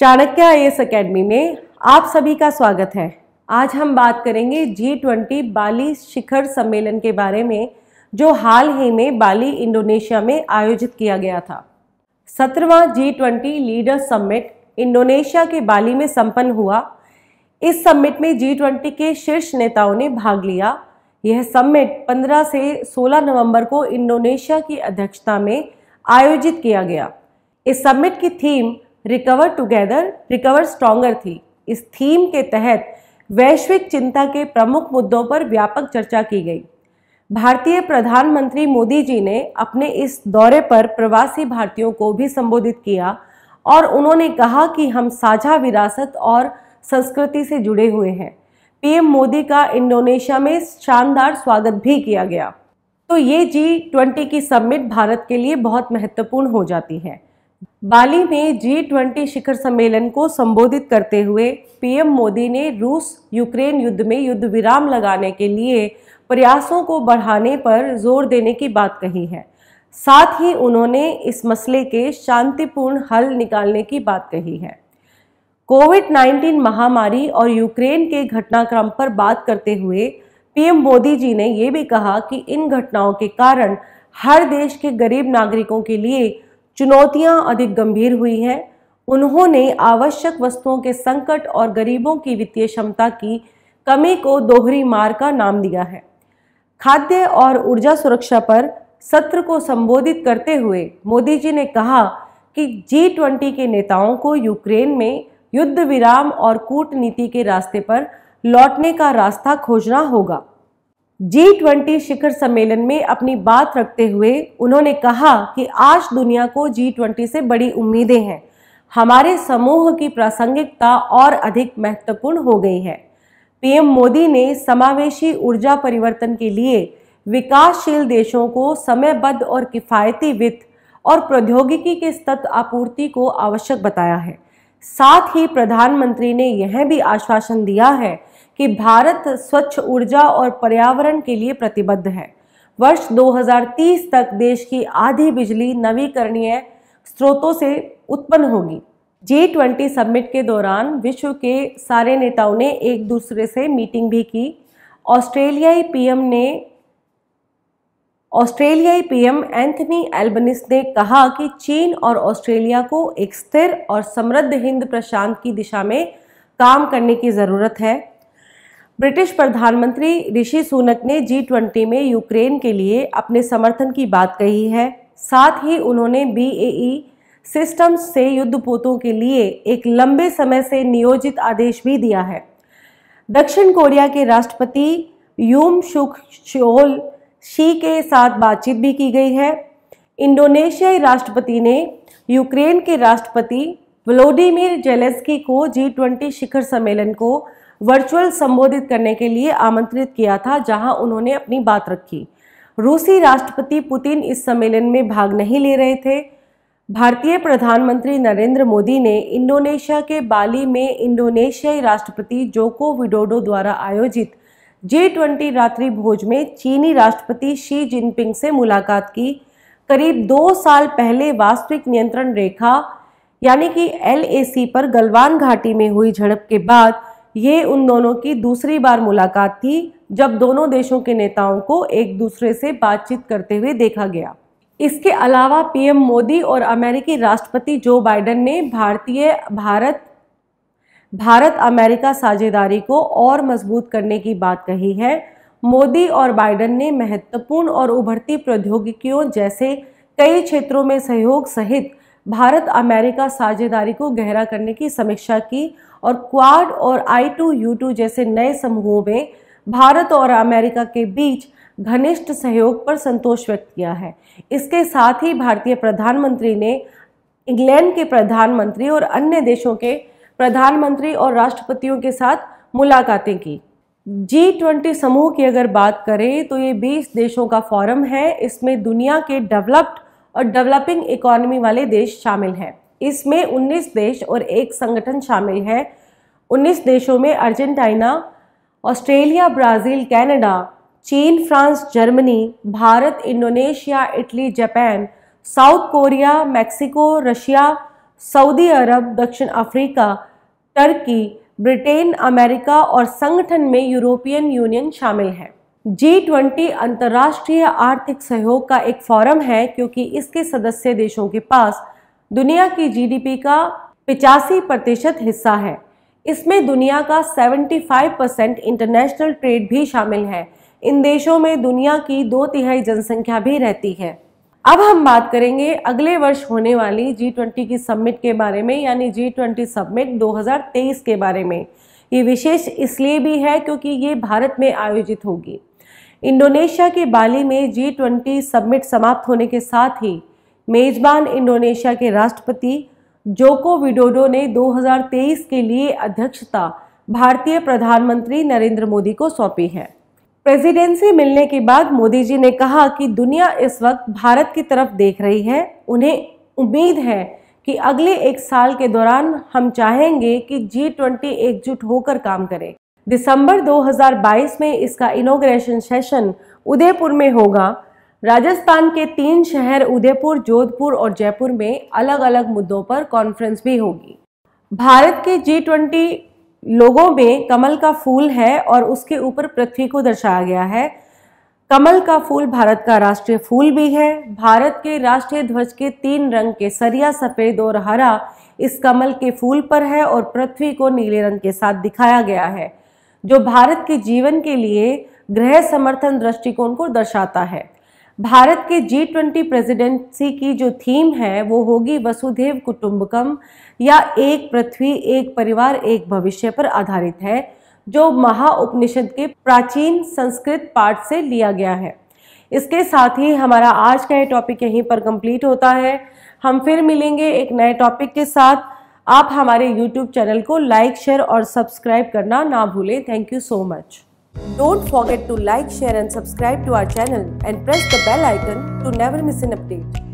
Chanakya I S academy में आप सभी का स्वागत है आज हम बात करेंगे जी ट्वेंटी बाली शिखर सम्मेलन के बारे में जो हाल ही में बाली इंडोनेशिया में आयोजित किया गया था सत्रवा G twenty leader summit Indonesia के बाली में संपन्न हुआ इस सम्मिट में जी ट्वेंटी के शीर्ष नेताओं ने भाग लिया यह सम्मिट 15 से 16 नवंबर को इंडोनेशिया की अध्यक्षता में आयोजित किया गया इस सम्मिट की theme recover together recover stronger थी इस थीम के तहत वैश्विक चिंता के प्रमुख मुद्दों पर व्यापक चर्चा की गई भारतीय प्रधानमंत्री मोदी जी ने अपने इस दौरे पर प्रवासी भारतीयों को भी संबोधित किया और उन्होंने कहा कि हम साझा विरासत और संस्कृति से जुड़े हुए हैं पीएम मोदी का इंडोनेशिया में शानदार स्वागत भी किया गया तो ये जी ट्वेंटी की समिट भारत के लिए बहुत महत्वपूर्ण हो जाती है बाली में जी ट्वेंटी शिखर सम्मेलन को संबोधित करते हुए पीएम मोदी ने रूस यूक्रेन युद्ध में युद्ध विराम लगाने के लिए प्रयासों को बढ़ाने पर जोर देने की बात कही है साथ ही उन्होंने इस मसले के शांतिपूर्ण हल निकालने की बात कही है कोविड 19 महामारी और यूक्रेन के घटनाक्रम पर बात करते हुए पीएम मोदी जी ने ये भी कहा कि इन घटनाओं के कारण हर देश के गरीब नागरिकों के लिए चुनौतियां अधिक गंभीर हुई हैं उन्होंने आवश्यक वस्तुओं के संकट और गरीबों की वित्तीय क्षमता की कमी को दोहरी मार का नाम दिया है खाद्य और ऊर्जा सुरक्षा पर सत्र को संबोधित करते हुए मोदी जी ने कहा कि जी ट्वेंटी के नेताओं को यूक्रेन में युद्ध विराम और कूटनीति के रास्ते पर लौटने का रास्ता खोजना होगा जी ट्वेंटी शिखर सम्मेलन में अपनी बात रखते हुए उन्होंने कहा कि आज दुनिया को जी ट्वेंटी से बड़ी उम्मीदें हैं हमारे समूह की प्रासंगिकता और अधिक महत्वपूर्ण हो गई है पीएम मोदी ने समावेशी ऊर्जा परिवर्तन के लिए विकासशील देशों को समयबद्ध और किफ़ायती वित्त और प्रौद्योगिकी के सतत आपूर्ति को आवश्यक बताया है साथ ही प्रधानमंत्री ने यह भी आश्वासन दिया है कि भारत स्वच्छ ऊर्जा और पर्यावरण के लिए प्रतिबद्ध है वर्ष 2030 तक देश की आधी बिजली नवीकरणीय स्रोतों से उत्पन्न होगी जी ट्वेंटी समिट के दौरान विश्व के सारे नेताओं ने एक दूसरे से मीटिंग भी की ऑस्ट्रेलियाई पीएम ने ऑस्ट्रेलियाई पीएम एंथनी एल्बनिस ने कहा कि चीन और ऑस्ट्रेलिया को एक स्थिर और समृद्ध हिंद प्रशांत की दिशा में काम करने की ज़रूरत है ब्रिटिश प्रधानमंत्री ऋषि सुनक ने जी ट्वेंटी में यूक्रेन के लिए अपने समर्थन की बात कही है साथ ही उन्होंने बीएई सिस्टम्स e से युद्धपोतों के लिए एक लंबे समय से नियोजित आदेश भी दिया है दक्षिण कोरिया के राष्ट्रपति यूम शुक शोल शी के साथ बातचीत भी की गई है इंडोनेशियाई राष्ट्रपति ने यूक्रेन के राष्ट्रपति व्लोडिमिर जेलेस्की को जी ट्वेंटी शिखर सम्मेलन को वर्चुअल संबोधित करने के लिए आमंत्रित किया था जहां उन्होंने अपनी बात रखी रूसी राष्ट्रपति पुतिन इस सम्मेलन में भाग नहीं ले रहे थे भारतीय प्रधानमंत्री नरेंद्र मोदी ने इंडोनेशिया के बाली में इंडोनेशियाई राष्ट्रपति जोको विडोडो द्वारा आयोजित जे ट्वेंटी रात्रि भोज में चीनी राष्ट्रपति शी जिनपिंग से मुलाकात की करीब दो साल पहले वास्तविक नियंत्रण रेखा यानी कि एल पर गलवान घाटी में हुई झड़प के बाद ये उन दोनों की दूसरी बार मुलाकात थी जब दोनों देशों के नेताओं को एक दूसरे से बातचीत करते हुए देखा गया इसके अलावा पीएम मोदी और अमेरिकी राष्ट्रपति जो बाइडेन ने भारतीय भारत भारत अमेरिका साझेदारी को और मजबूत करने की बात कही है मोदी और बाइडेन ने महत्वपूर्ण और उभरती प्रौद्योगिकियों जैसे कई क्षेत्रों में सहयोग सहित भारत अमेरिका साझेदारी को गहरा करने की समीक्षा की और क्वाड और आई टू यू टू जैसे नए समूहों में भारत और अमेरिका के बीच घनिष्ठ सहयोग पर संतोष व्यक्त किया है इसके साथ ही भारतीय प्रधानमंत्री ने इंग्लैंड के प्रधानमंत्री और अन्य देशों के प्रधानमंत्री और राष्ट्रपतियों के साथ मुलाकातें की जी ट्वेंटी समूह की अगर बात करें तो ये 20 देशों का फॉरम है इसमें दुनिया के डेवलप्ड और डेवलपिंग इकोनॉमी वाले देश शामिल हैं इसमें 19 देश और एक संगठन शामिल है 19 देशों में अर्जेंटीना ऑस्ट्रेलिया ब्राज़ील कनाडा चीन France Germany Bharat Indonesia Italy Japan South Korea Mexico Russia सऊदी अरब दक्षिण अफ्रीका टर्की ब्रिटेन अमेरिका और संगठन में यूरोपियन यूनियन शामिल है जी ट्वेंटी अंतर्राष्ट्रीय आर्थिक सहयोग का एक फोरम है क्योंकि इसके सदस्य देशों के पास दुनिया की जीडीपी का पिचासी प्रतिशत हिस्सा है इसमें दुनिया का 75 परसेंट इंटरनेशनल ट्रेड भी शामिल है इन देशों में दुनिया की दो तिहाई जनसंख्या भी रहती है अब हम बात करेंगे अगले वर्ष होने वाली जी ट्वेंटी की सबमिट के बारे में यानी जी ट्वेंटी सबमिट 2023 के बारे में ये विशेष इसलिए भी है क्योंकि ये भारत में आयोजित होगी इंडोनेशिया के बाली में जी ट्वेंटी समिट समाप्त होने के साथ ही मेजबान इंडोनेशिया के राष्ट्रपति जोको विडोडो ने 2023 के लिए अध्यक्षता भारतीय प्रधानमंत्री नरेंद्र मोदी को सौंपी है प्रेसिडेंसी मिलने के बाद मोदी जी ने कहा कि दुनिया इस वक्त भारत की तरफ देख रही है उन्हें उम्मीद है कि अगले एक साल के दौरान हम चाहेंगे कि जी ट्वेंटी एकजुट होकर काम करें दिसंबर 2022 में इसका इनोग्रेशन सेशन उदयपुर में होगा राजस्थान के तीन शहर उदयपुर जोधपुर और जयपुर में अलग अलग मुद्दों पर कॉन्फ्रेंस भी होगी भारत के जी ट्वेंटी लोगों में कमल का फूल है और उसके ऊपर पृथ्वी को दर्शाया गया है कमल का फूल भारत का राष्ट्रीय फूल भी है भारत के राष्ट्रीय ध्वज के तीन रंग के सरिया सफ़ेद और हरा इस कमल के फूल पर है और पृथ्वी को नीले रंग के साथ दिखाया गया है जो भारत के जीवन के लिए गृह समर्थन दृष्टिकोण को दर्शाता है भारत के जी ट्वेंटी प्रेजिडेंसी की जो थीम है वो होगी वसुधेव कुटुंबकम या एक पृथ्वी एक परिवार एक भविष्य पर आधारित है जो महा उपनिषद के प्राचीन संस्कृत पाठ से लिया गया है इसके साथ ही हमारा आज का ये टॉपिक यहीं पर कंप्लीट होता है हम फिर मिलेंगे एक नए टॉपिक के साथ आप हमारे YouTube चैनल को लाइक शेयर और सब्सक्राइब करना ना भूलें thank you so much don't forget to like share and subscribe to our channel and press the bell icon to never miss an update